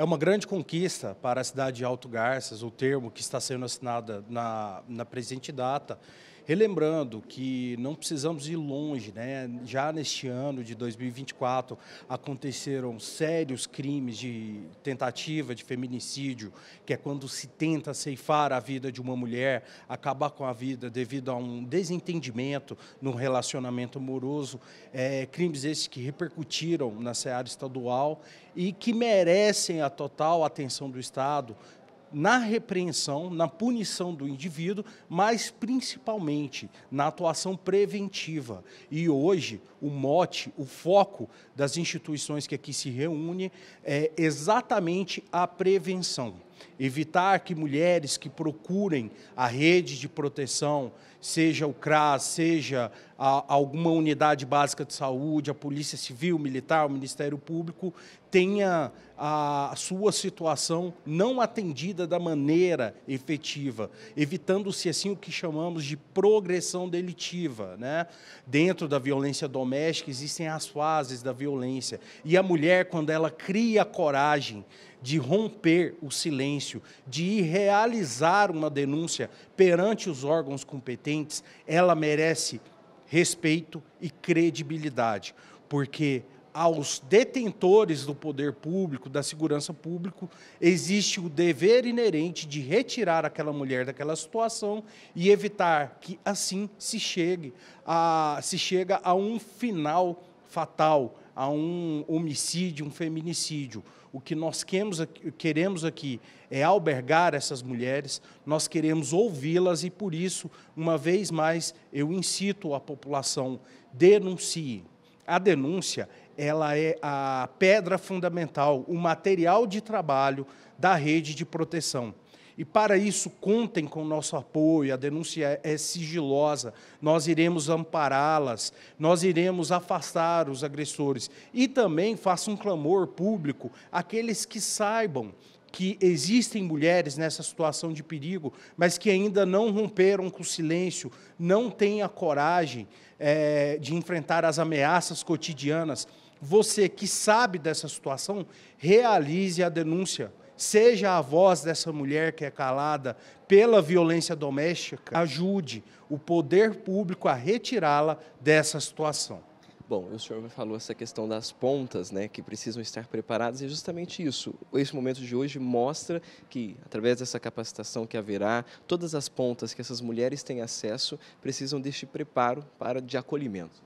É uma grande conquista para a cidade de Alto Garças o termo que está sendo assinado na, na presente data Relembrando que não precisamos ir longe, né? já neste ano de 2024 aconteceram sérios crimes de tentativa de feminicídio, que é quando se tenta ceifar a vida de uma mulher, acabar com a vida devido a um desentendimento no relacionamento amoroso, é, crimes esses que repercutiram na seara estadual e que merecem a total atenção do Estado, na repreensão, na punição do indivíduo, mas principalmente na atuação preventiva. E hoje, o mote, o foco das instituições que aqui se reúnem é exatamente a prevenção. Evitar que mulheres que procurem a rede de proteção, seja o CRAS, seja a, alguma unidade básica de saúde, a Polícia Civil, Militar, o Ministério Público, tenha a sua situação não atendida da maneira efetiva, evitando-se assim o que chamamos de progressão delitiva. Né? Dentro da violência doméstica existem as fases da violência. E a mulher, quando ela cria a coragem de romper o silêncio, de ir realizar uma denúncia perante os órgãos competentes, ela merece respeito e credibilidade, porque aos detentores do poder público, da segurança pública, existe o dever inerente de retirar aquela mulher daquela situação e evitar que assim se chegue a, se chega a um final fatal, a um homicídio, um feminicídio. O que nós queremos aqui é albergar essas mulheres, nós queremos ouvi-las e, por isso, uma vez mais, eu incito a população, denuncie. A denúncia ela é a pedra fundamental, o material de trabalho da rede de proteção. E para isso, contem com o nosso apoio. A denúncia é, é sigilosa. Nós iremos ampará-las, nós iremos afastar os agressores. E também faça um clamor público àqueles que saibam que existem mulheres nessa situação de perigo, mas que ainda não romperam com o silêncio, não têm a coragem é, de enfrentar as ameaças cotidianas. Você que sabe dessa situação, realize a denúncia seja a voz dessa mulher que é calada pela violência doméstica, ajude o poder público a retirá-la dessa situação. Bom, o senhor falou essa questão das pontas, né, que precisam estar preparadas, e é justamente isso. Esse momento de hoje mostra que, através dessa capacitação que haverá, todas as pontas que essas mulheres têm acesso precisam deste preparo para de acolhimento.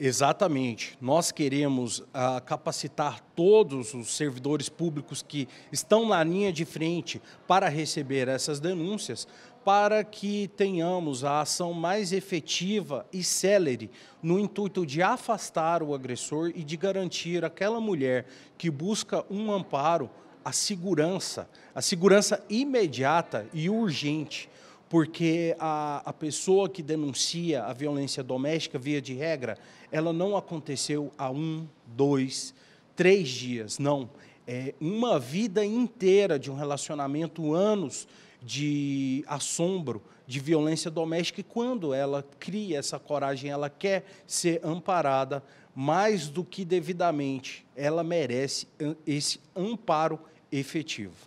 Exatamente. Nós queremos ah, capacitar todos os servidores públicos que estão na linha de frente para receber essas denúncias, para que tenhamos a ação mais efetiva e célere no intuito de afastar o agressor e de garantir àquela mulher que busca um amparo a segurança, a segurança imediata e urgente porque a, a pessoa que denuncia a violência doméstica, via de regra, ela não aconteceu há um, dois, três dias, não. É uma vida inteira de um relacionamento, anos de assombro, de violência doméstica, e quando ela cria essa coragem, ela quer ser amparada mais do que devidamente, ela merece esse amparo efetivo.